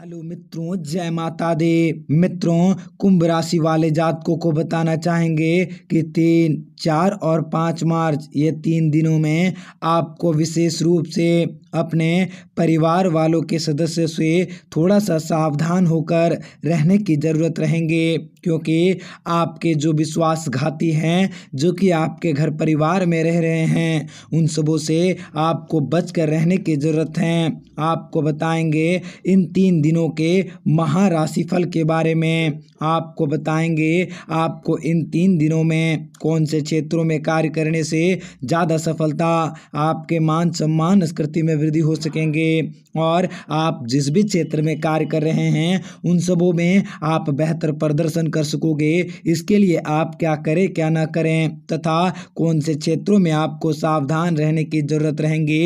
hello मित्रों जय माता दे मित्रों कुंभ राशि वाले जातकों को बताना चाहेंगे कि तीन चार और पाँच मार्च ये तीन दिनों में आपको विशेष रूप से अपने परिवार वालों के सदस्य से थोड़ा सा सावधान होकर रहने की ज़रूरत रहेंगे क्योंकि आपके जो विश्वासघाती हैं जो कि आपके घर परिवार में रह रहे हैं उन सबों से आपको बचकर रहने की ज़रूरत है आपको बताएंगे इन तीन दिनों के महाराशिफल के बारे में आपको बताएंगे आपको इन तीन दिनों में कौन से क्षेत्रों में कार्य करने से ज़्यादा सफलता आपके मान सम्मान स्कृति में वृद्धि हो सकेंगे और आप जिस भी क्षेत्र में कार्य कर रहे हैं उन सबों में आप बेहतर प्रदर्शन कर सकोगे इसके लिए आप क्या करें क्या ना करें तथा कौन से क्षेत्रों में आपको सावधान रहने की ज़रूरत रहेंगी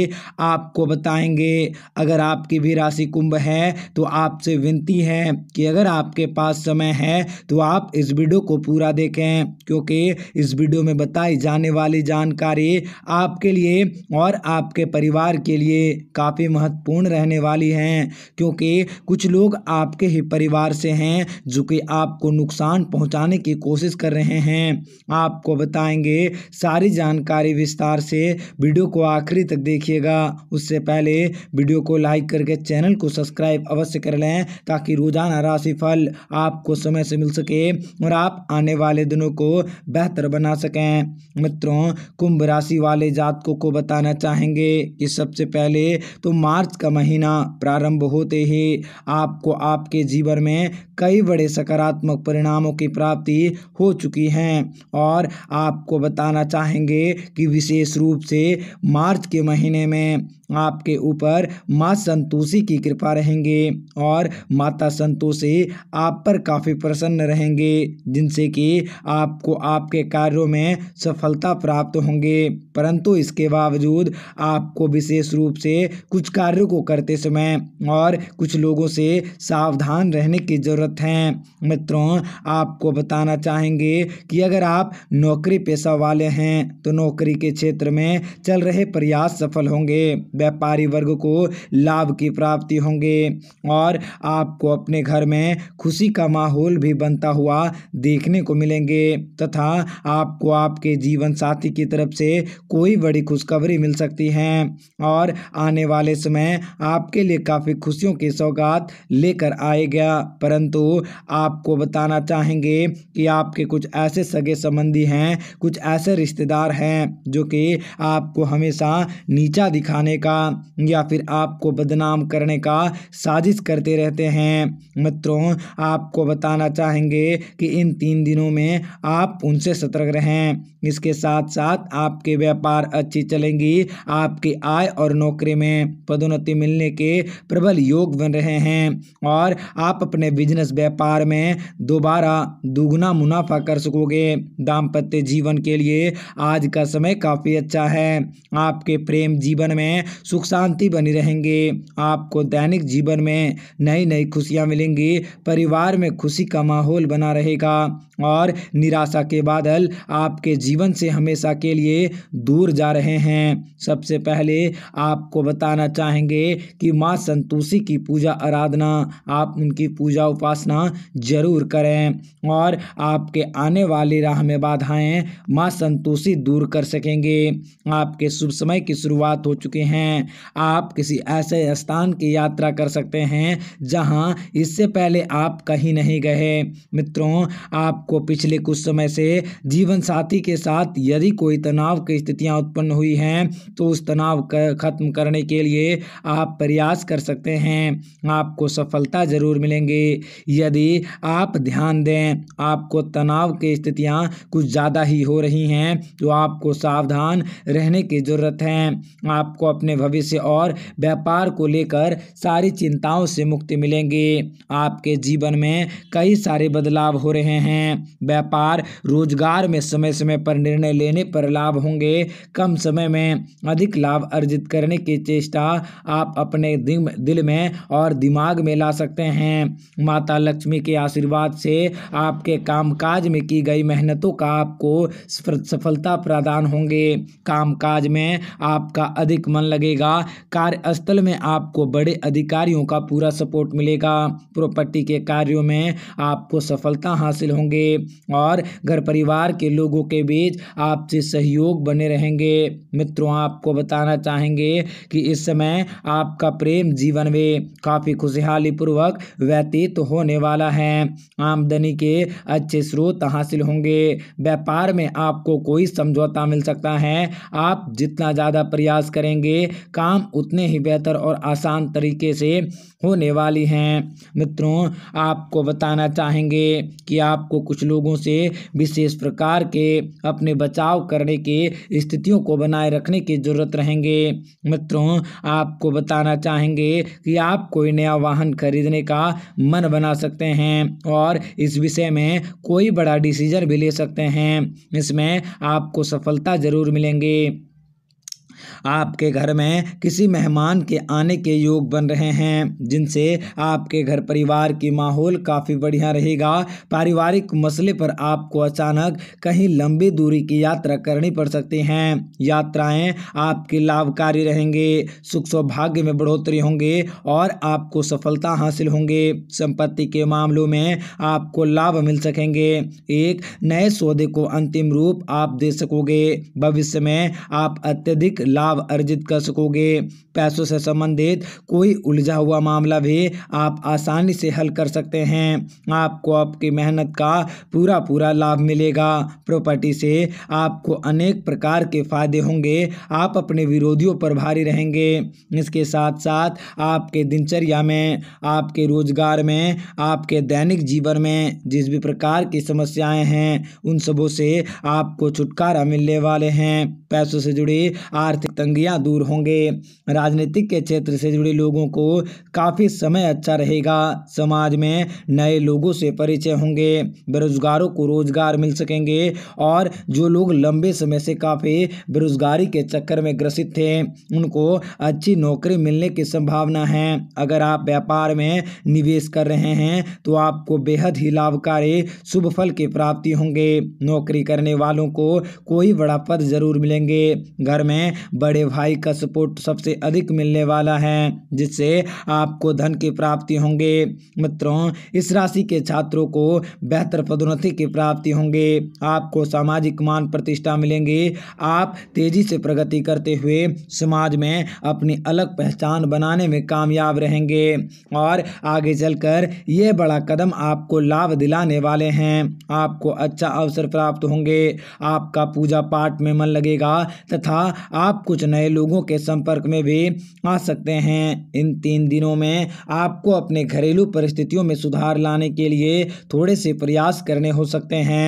आपको बताएंगे अगर आपकी भी राशि कुंभ है तो आपसे विनती है कि अगर आपके पास समय है तो आप इस वीडियो को पूरा देखें क्योंकि इस वीडियो में बताई जाने वाली जानकारी आपके लिए और आपके परिवार के लिए काफ़ी महत्वपूर्ण रहने वाली हैं क्योंकि कुछ लोग आपके ही परिवार से हैं जो कि आपको नुकसान पहुंचाने की कोशिश कर रहे हैं आपको बताएंगे सारी जानकारी विस्तार से वीडियो को आखिरी तक देखिएगा उससे पहले वीडियो को लाइक करके चैनल को सब्सक्राइब अवश्य कर लें ताकि रोजाना फल आपको समय से मिल सके और आप आने वाले दिनों को बेहतर बना सकें मित्रों कुंभ राशि वाले जातकों को बताना चाहेंगे कि सबसे पहले तो मार्च का महीना प्रारंभ होते ही आपको आपके जीवन में कई बड़े सकारात्मक परिणामों की प्राप्ति हो चुकी हैं और आपको बताना चाहेंगे कि विशेष रूप से मार्च के महीने में आपके ऊपर माँ संतोषी की कृपा रहेंगे और माता संतोषी आप पर काफ़ी प्रसन्न रहेंगे जिनसे कि आपको आपके कार्यों में सफलता प्राप्त होंगे परंतु इसके बावजूद आपको विशेष रूप से कुछ कार्यों को करते समय और कुछ लोगों से सावधान रहने की ज़रूरत जरूरत हैं मित्रों आपको बताना चाहेंगे कि अगर आप नौकरी पेशा वाले हैं तो नौकरी के क्षेत्र में चल रहे प्रयास सफल होंगे व्यापारी वर्ग को लाभ की प्राप्ति होंगे और आपको अपने घर में खुशी का माहौल भी बनता हुआ देखने को मिलेंगे तथा आपको आपके जीवन साथी की तरफ से कोई बड़ी खुशखबरी मिल सकती है और आने वाले समय आपके लिए काफ़ी खुशियों के सौगात लेकर आएगा परंतु परंतु तो आपको बताना चाहेंगे कि आपके कुछ ऐसे सगे संबंधी हैं कुछ ऐसे रिश्तेदार हैं जो कि आपको हमेशा नीचा दिखाने का या फिर आपको बदनाम करने का साजिश करते रहते हैं मित्रों आपको बताना चाहेंगे कि इन तीन दिनों में आप उनसे सतर्क रहें इसके साथ साथ आपके व्यापार अच्छी चलेंगी आपकी आय और नौकरी में पदोन्नति मिलने के प्रबल योग बन रहे हैं और आप अपने बिजनेस बिजनेस व्यापार में दोबारा दुगना मुनाफा कर सकोगे दाम्पत्य जीवन के लिए आज का समय काफ़ी अच्छा है आपके प्रेम जीवन में सुख शांति बनी रहेंगे आपको दैनिक जीवन में नई नई खुशियाँ मिलेंगी परिवार में खुशी का माहौल बना रहेगा और निराशा के बादल आपके जीवन से हमेशा के लिए दूर जा रहे हैं सबसे पहले आपको बताना चाहेंगे कि माँ संतोषी की पूजा आराधना आप उनकी पूजा उपासना उपासना जरूर करें और आपके आने वाली राह में बाधाएं माँ संतोषी दूर कर सकेंगे आपके शुभ समय की शुरुआत हो चुके हैं आप किसी ऐसे स्थान की यात्रा कर सकते हैं जहाँ इससे पहले आप कहीं नहीं गए मित्रों आपको पिछले कुछ समय से जीवन साथी के साथ यदि कोई तनाव की स्थितियाँ उत्पन्न हुई हैं तो उस तनाव का खत्म करने के लिए आप प्रयास कर सकते हैं आपको सफलता जरूर मिलेंगे यदि आप ध्यान दें आपको तनाव की स्थितियाँ कुछ ज़्यादा ही हो रही हैं तो आपको सावधान रहने की ज़रूरत है आपको अपने भविष्य और व्यापार को लेकर सारी चिंताओं से मुक्ति मिलेंगी आपके जीवन में कई सारे बदलाव हो रहे हैं व्यापार रोजगार में समय समय पर निर्णय लेने पर लाभ होंगे कम समय में अधिक लाभ अर्जित करने की चेष्टा आप अपने दिल में और दिमाग में ला सकते हैं माता माता लक्ष्मी के आशीर्वाद से आपके कामकाज में की गई मेहनतों का आपको सफलता प्रदान होंगे कामकाज में आपका अधिक मन लगेगा कार्यस्थल में आपको बड़े अधिकारियों का पूरा सपोर्ट मिलेगा प्रॉपर्टी के कार्यों में आपको सफलता हासिल होंगे और घर परिवार के लोगों के बीच आपसे सहयोग बने रहेंगे मित्रों आपको बताना चाहेंगे कि इस समय आपका प्रेम जीवन में काफ़ी खुशहाली पूर्वक व्यतीत हो होने वाला है आमदनी के अच्छे स्रोत हासिल होंगे व्यापार में आपको कोई समझौता मिल सकता है आप जितना ज़्यादा प्रयास करेंगे काम उतने ही बेहतर और आसान तरीके से होने वाली हैं मित्रों आपको बताना चाहेंगे कि आपको कुछ लोगों से विशेष प्रकार के अपने बचाव करने के स्थितियों को बनाए रखने की जरूरत रहेंगे मित्रों आपको बताना चाहेंगे कि आप कोई नया वाहन खरीदने का मन बना बना सकते हैं और इस विषय में कोई बड़ा डिसीजन भी ले सकते हैं इसमें आपको सफलता ज़रूर मिलेंगे आपके घर में किसी मेहमान के आने के योग बन रहे हैं जिनसे आपके घर परिवार की माहौल काफ़ी बढ़िया रहेगा पारिवारिक मसले पर आपको अचानक कहीं लंबी दूरी की यात्रा करनी पड़ सकती हैं यात्राएं आपके लाभकारी रहेंगे सुख सौभाग्य में बढ़ोतरी होंगे और आपको सफलता हासिल होंगे संपत्ति के मामलों में आपको लाभ मिल सकेंगे एक नए सौदे को अंतिम रूप आप दे सकोगे भविष्य में आप अत्यधिक लाभ अर्जित कर सकोगे पैसों से संबंधित कोई उलझा हुआ मामला भी आप आसानी से हल कर सकते हैं आपको आपकी मेहनत का पूरा पूरा लाभ मिलेगा प्रॉपर्टी से आपको अनेक प्रकार के फायदे होंगे आप अपने विरोधियों पर भारी रहेंगे इसके साथ साथ आपके दिनचर्या में आपके रोजगार में आपके दैनिक जीवन में जिस भी प्रकार की समस्याएं हैं उन सबों से आपको छुटकारा मिलने वाले हैं पैसों से जुड़ी आर्थिक आर्थिक तंगियां दूर होंगे राजनीतिक के क्षेत्र से जुड़े लोगों को काफ़ी समय अच्छा रहेगा समाज में नए लोगों से परिचय होंगे बेरोजगारों को रोजगार मिल सकेंगे और जो लोग लंबे समय से काफ़ी बेरोजगारी के चक्कर में ग्रसित थे उनको अच्छी नौकरी मिलने की संभावना है अगर आप व्यापार में निवेश कर रहे हैं तो आपको बेहद ही लाभकारी शुभ फल की प्राप्ति होंगे नौकरी करने वालों को कोई बड़ा पद जरूर मिलेंगे घर में बड़े भाई का सपोर्ट सबसे अधिक मिलने वाला है जिससे आपको धन की प्राप्ति होंगे मित्रों इस राशि के छात्रों को बेहतर पदोन्नति की प्राप्ति होंगे आपको सामाजिक मान प्रतिष्ठा मिलेंगे आप तेजी से प्रगति करते हुए समाज में अपनी अलग पहचान बनाने में कामयाब रहेंगे और आगे चलकर ये बड़ा कदम आपको लाभ दिलाने वाले हैं आपको अच्छा अवसर प्राप्त होंगे आपका पूजा पाठ में मन लगेगा तथा आप आप कुछ नए लोगों के संपर्क में भी आ सकते हैं इन तीन दिनों में आपको अपने घरेलू परिस्थितियों में सुधार लाने के लिए थोड़े से प्रयास करने हो सकते हैं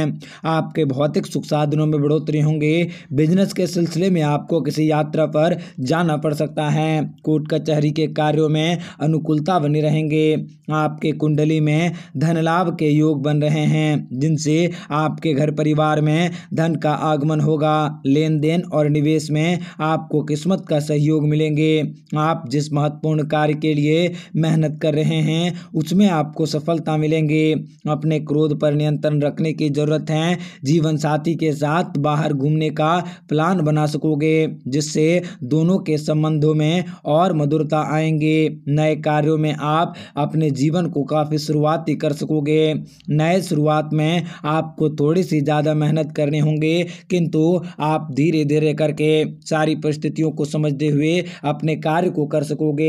आपके भौतिक सुख साधनों में बढ़ोतरी होंगे बिजनेस के सिलसिले में आपको किसी यात्रा पर जाना पड़ सकता है कोर्ट कचहरी के कार्यों में अनुकूलता बनी रहेंगे आपके कुंडली में धन लाभ के योग बन रहे हैं जिनसे आपके घर परिवार में धन का आगमन होगा लेन देन और निवेश में आपको किस्मत का सहयोग मिलेंगे आप जिस महत्वपूर्ण कार्य के लिए मेहनत कर रहे हैं उसमें आपको सफलता मिलेंगे अपने क्रोध पर नियंत्रण रखने की ज़रूरत है जीवन साथी के साथ बाहर घूमने का प्लान बना सकोगे जिससे दोनों के संबंधों में और मधुरता आएंगे नए कार्यों में आप अपने जीवन को काफ़ी शुरुआती कर सकोगे नए शुरुआत में आपको थोड़ी सी ज़्यादा मेहनत करनी होंगे किंतु आप धीरे धीरे करके चाहे सारी परिस्थितियों को समझते हुए अपने कार्य को कर सकोगे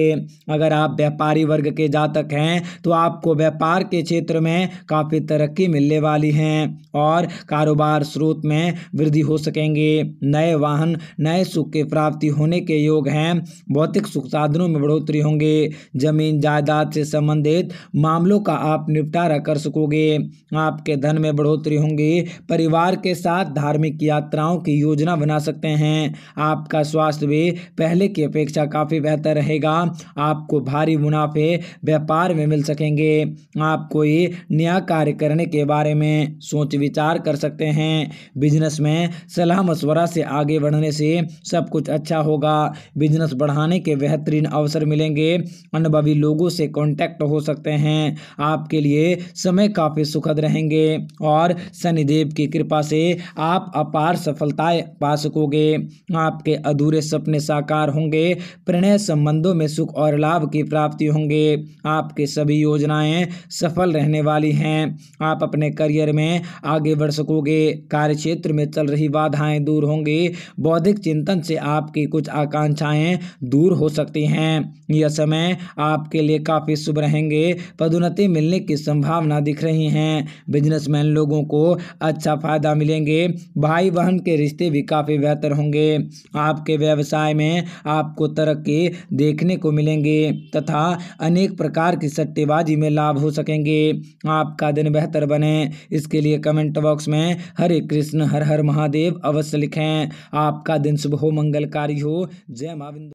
अगर आप व्यापारी वर्ग के जातक हैं तो आपको व्यापार के क्षेत्र में काफ़ी तरक्की मिलने वाली हैं और कारोबार स्रोत में वृद्धि हो सकेंगे नए वाहन नए सुख की प्राप्ति होने के योग हैं भौतिक सुख साधनों में बढ़ोतरी होंगे जमीन जायदाद से संबंधित मामलों का आप निपटारा कर सकोगे आपके धन में बढ़ोतरी होंगी परिवार के साथ धार्मिक यात्राओं की योजना बना सकते हैं आप आपका स्वास्थ्य भी पहले की अपेक्षा काफ़ी बेहतर रहेगा आपको भारी मुनाफे व्यापार में मिल सकेंगे आप कोई नया कार्य करने के बारे में सोच विचार कर सकते हैं बिजनेस में सलाह मशवरा से आगे बढ़ने से सब कुछ अच्छा होगा बिजनेस बढ़ाने के बेहतरीन अवसर मिलेंगे अनुभवी लोगों से कॉन्टैक्ट हो सकते हैं आपके लिए समय काफ़ी सुखद रहेंगे और शनिदेव की कृपा से आप अपार सफलताएं पा सकोगे आपके अधूरे सपने साकार होंगे प्रणय संबंधों में सुख और लाभ की प्राप्ति होंगे आपके सभी योजनाएं सफल रहने वाली हैं आप अपने करियर में आगे बढ़ सकोगे कार्य क्षेत्र में चल रही बाधाएं दूर होंगी बौद्धिक चिंतन से आपकी कुछ आकांक्षाएं दूर हो सकती हैं यह समय आपके लिए काफ़ी शुभ रहेंगे पदोन्नति मिलने की संभावना दिख रही हैं बिजनेसमैन लोगों को अच्छा फायदा मिलेंगे भाई बहन के रिश्ते भी काफ़ी बेहतर होंगे आपके व्यवसाय में आपको तरक्की देखने को मिलेंगे तथा अनेक प्रकार की सट्टेबाजी में लाभ हो सकेंगे आपका दिन बेहतर बने इसके लिए कमेंट बॉक्स में हरे कृष्ण हर हर महादेव अवश्य लिखें आपका दिन शुभ हो मंगलकारी हो जय माविंद